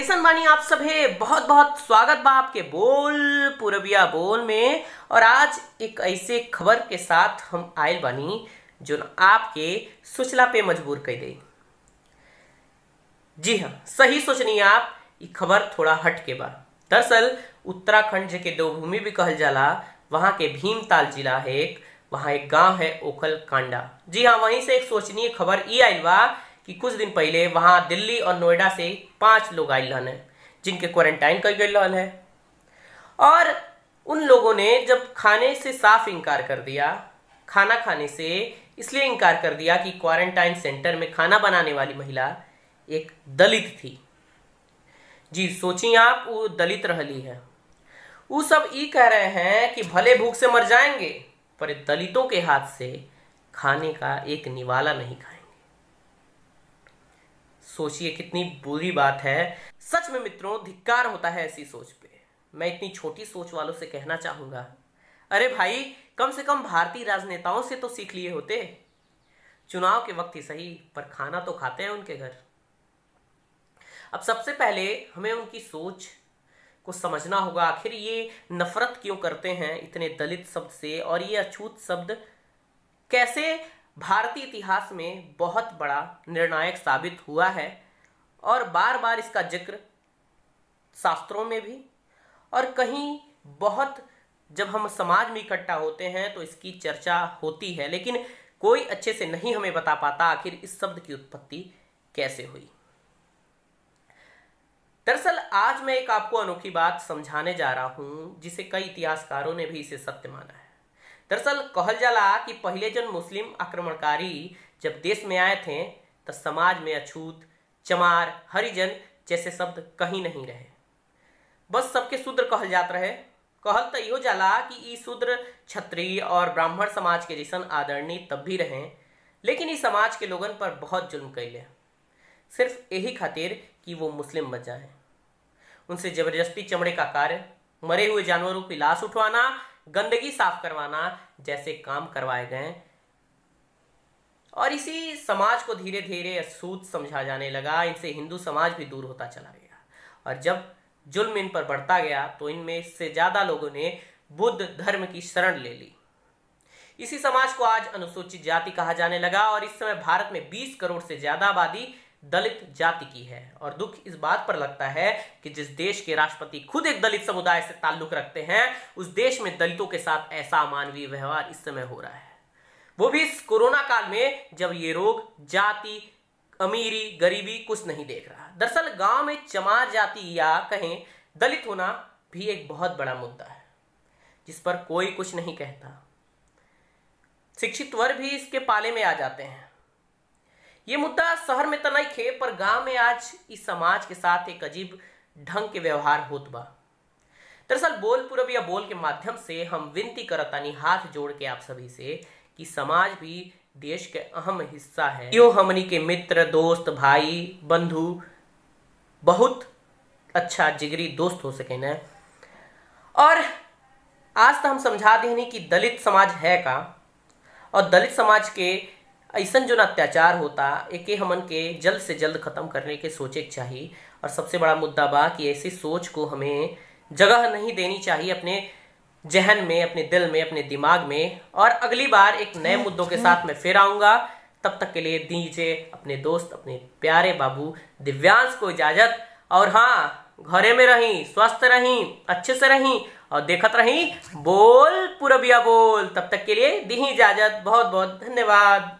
कैसन बानी आप सभी बहुत बहुत स्वागत बा आपके बोल पूरबिया बोल में और आज एक ऐसे खबर के साथ हम आयल बानी जो आपके सोचला पे मजबूर कर दे जी हाँ सही सोचनी आप ये खबर थोड़ा हट के बा दरअसल उत्तराखंड जे के देवभूमि भी कहल जाला वहां के भीमताल जिला है एक वहाँ एक गांव है ओखल कांडा जी हाँ वहीं से एक सोचनीय खबर ये आयल बा कि कुछ दिन पहले वहां दिल्ली और नोएडा से पांच लोग आए है जिनके क्वारंटाइन कर गए है और उन लोगों ने जब खाने से साफ इनकार कर दिया खाना खाने से इसलिए इनकार कर दिया कि क्वारंटाइन सेंटर में खाना बनाने वाली महिला एक दलित थी जी सोचिए आप वो दलित ली है वो सब ये कह रहे हैं कि भले भूख से मर जाएंगे पर दलितों के हाथ से खाने का एक निवाला नहीं खाएंगे सोचिए कितनी बुरी बात है सच में मित्रों धिक्कार होता है ऐसी सोच पे मैं इतनी छोटी सोच वालों से कहना चाहूंगा अरे भाई कम से कम भारतीय राजनेताओं से तो सीख लिए होते चुनाव के वक्त ही सही पर खाना तो खाते हैं उनके घर अब सबसे पहले हमें उनकी सोच को समझना होगा आखिर ये नफरत क्यों करते हैं इतने दलित शब्द से और ये अछूत शब्द कैसे भारतीय इतिहास में बहुत बड़ा निर्णायक साबित हुआ है और बार बार इसका जिक्र शास्त्रों में भी और कहीं बहुत जब हम समाज में इकट्ठा होते हैं तो इसकी चर्चा होती है लेकिन कोई अच्छे से नहीं हमें बता पाता आखिर इस शब्द की उत्पत्ति कैसे हुई दरअसल आज मैं एक आपको अनोखी बात समझाने जा रहा हूं जिसे कई इतिहासकारों ने भी इसे सत्य माना है दरअसल कहल जाला कि पहले जन मुस्लिम आक्रमणकारी जब देश में आए थे तो समाज में अछूत चमार हरिजन जैसे शब्द कहीं नहीं रहे बस सबके शूद्र कहल जात रहे कहल तो इहो जाला कि ई शूद्र क्षत्रिय और ब्राह्मण समाज के जैसन आदरणीय तब भी रहें लेकिन इस समाज के लोगन पर बहुत जुल्म कैले सिर्फ यही खातिर कि वो मुस्लिम बचाए उनसे जबरदस्ती चमड़े का कार्य मरे हुए जानवरों की लाश उठवाना गंदगी साफ करवाना जैसे काम करवाए गए और इसी समाज को धीरे धीरे असूत समझा जाने लगा इनसे हिंदू समाज भी दूर होता चला गया और जब जुल्म इन पर बढ़ता गया तो इनमें से ज्यादा लोगों ने बुद्ध धर्म की शरण ले ली इसी समाज को आज अनुसूचित जाति कहा जाने लगा और इस समय भारत में 20 करोड़ से ज्यादा आबादी दलित जाति की है और दुख इस बात पर लगता है कि जिस देश के राष्ट्रपति खुद एक दलित समुदाय से ताल्लुक रखते हैं उस देश में दलितों के साथ ऐसा मानवीय व्यवहार इस समय हो रहा है वो भी इस कोरोना काल में जब ये रोग जाति अमीरी गरीबी कुछ नहीं देख रहा दरअसल गांव में चमार जाति या कहें दलित होना भी एक बहुत बड़ा मुद्दा है जिस पर कोई कुछ नहीं कहता शिक्षित वर्ग भी इसके पाले में आ जाते हैं ये मुद्दा शहर में तो नहीं खे पर गांव में आज इस समाज के साथ एक अजीब ढंग के व्यवहार होत बा दरअसल बोल पूर्व या बोल के माध्यम से हम विनती करतानी हाथ जोड़ के आप सभी से कि समाज भी देश के अहम हिस्सा है यो हमनी के मित्र दोस्त भाई बंधु बहुत अच्छा जिगरी दोस्त हो सके न और आज तो हम समझा देनी कि दलित समाज है का और दलित समाज के ऐसा जो अत्याचार होता एक हमन के जल्द से जल्द खत्म करने के सोचे चाहिए और सबसे बड़ा मुद्दा बा कि ऐसी सोच को हमें जगह नहीं देनी चाहिए अपने जहन में अपने दिल में अपने दिमाग में और अगली बार एक नए हम्म, मुद्दों के हम्म। साथ मैं फिर आऊंगा तब तक के लिए दीजिए अपने दोस्त अपने प्यारे बाबू दिव्यांश को इजाजत और हाँ घरे में रहीं स्वस्थ रहीं अच्छे से रहीं और देखत रहीं बोल पूरबिया बोल तब तक के लिए दी इजाजत बहुत बहुत धन्यवाद